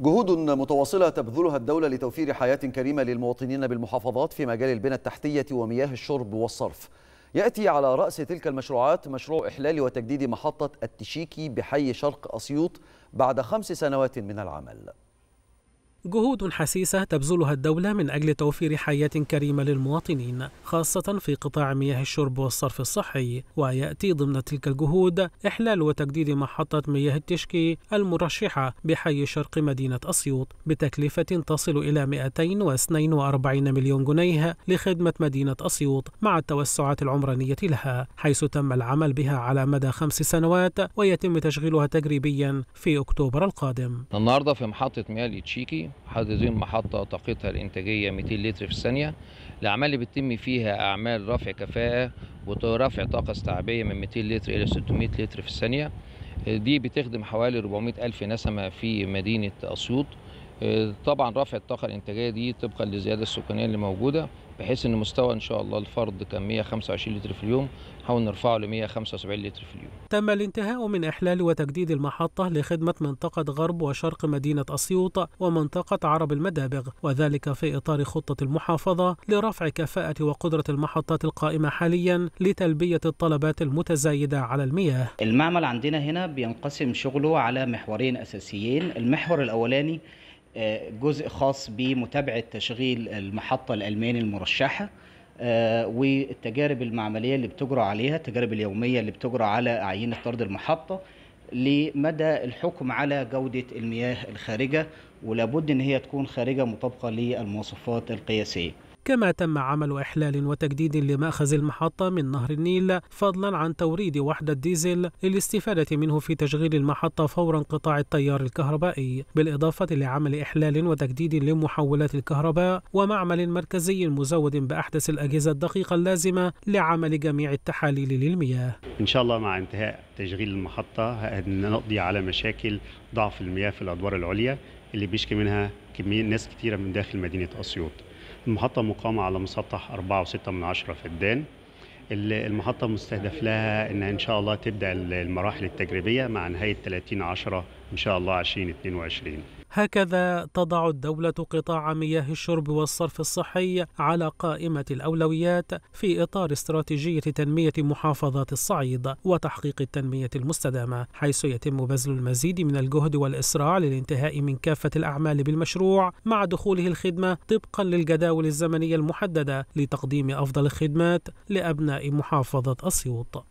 جهود متواصلة تبذلها الدولة لتوفير حياة كريمة للمواطنين بالمحافظات في مجال البنى التحتية ومياه الشرب والصرف يأتي على رأس تلك المشروعات مشروع إحلال وتجديد محطة التشيكي بحي شرق أسيوط بعد خمس سنوات من العمل جهود حسيسة تبذلها الدولة من أجل توفير حياة كريمة للمواطنين خاصة في قطاع مياه الشرب والصرف الصحي ويأتي ضمن تلك الجهود إحلال وتجديد محطة مياه التشكي المرشحة بحي شرق مدينة أسيوط بتكلفة تصل إلى 242 مليون جنيه لخدمة مدينة أسيوط مع التوسعات العمرانية لها حيث تم العمل بها على مدى خمس سنوات ويتم تشغيلها تجريبيا في أكتوبر القادم النهاردة في محطة مياه التشيكي الري محطة طاقتها الإنتاجية 200 لتر في الثانية الأعمال اللي بتتم فيها أعمال رفع كفاءة ورفع طاقة استيعابية من 200 لتر إلى 600 لتر في الثانية دي بتخدم حوالي 400 ألف نسمة في مدينة أسيوط آه، طبعا رفع الطاقه الانتاجيه دي طبقا للزياده السكانيه اللي موجوده بحيث ان مستوى ان شاء الله الفرد كان 125 لتر في اليوم نحاول نرفعه ل 175 لتر في اليوم. تم الانتهاء من احلال وتجديد المحطه لخدمه منطقه غرب وشرق مدينه اسيوط ومنطقه عرب المدابغ وذلك في اطار خطه المحافظه لرفع كفاءه وقدره المحطات القائمه حاليا لتلبيه الطلبات المتزايده على المياه. المعمل عندنا هنا بينقسم شغله على محورين اساسيين، المحور الاولاني آه، جزء خاص بمتابعه تشغيل المحطه الالماني المرشحه آه، والتجارب المعمليه اللي بتجرى عليها التجارب اليوميه اللي بتجرى على اعينه طرد المحطه لمدى الحكم على جودة المياه الخارجة ولابد أن هي تكون خارجة مطابقة للمواصفات القياسية كما تم عمل إحلال وتجديد لمأخذ المحطة من نهر النيل فضلا عن توريد وحدة ديزل للاستفادة منه في تشغيل المحطة فور انقطاع التيار الكهربائي بالإضافة لعمل إحلال وتجديد لمحولات الكهرباء ومعمل مركزي مزود بأحدث الأجهزة الدقيقة اللازمة لعمل جميع التحاليل للمياه إن شاء الله مع انتهاء تشغيل المحطة نقضي على مشاكل ضعف المياه في الأدوار العليا اللي بيشكي منها كمية ناس كتيرة من داخل مدينة أسيوط المحطة مقامة على مسطح 4.6 من عشرة فدان المحطة مستهدف لها أنها إن شاء الله تبدأ المراحل التجريبية مع نهاية 30 10 إن شاء الله 2022 هكذا تضع الدولة قطاع مياه الشرب والصرف الصحي على قائمة الأولويات في إطار استراتيجية تنمية محافظات الصعيد وتحقيق التنمية المستدامة حيث يتم بذل المزيد من الجهد والإسراع للانتهاء من كافة الأعمال بالمشروع مع دخوله الخدمة طبقا للجداول الزمنية المحددة لتقديم أفضل الخدمات لأبناء محافظة أسيوط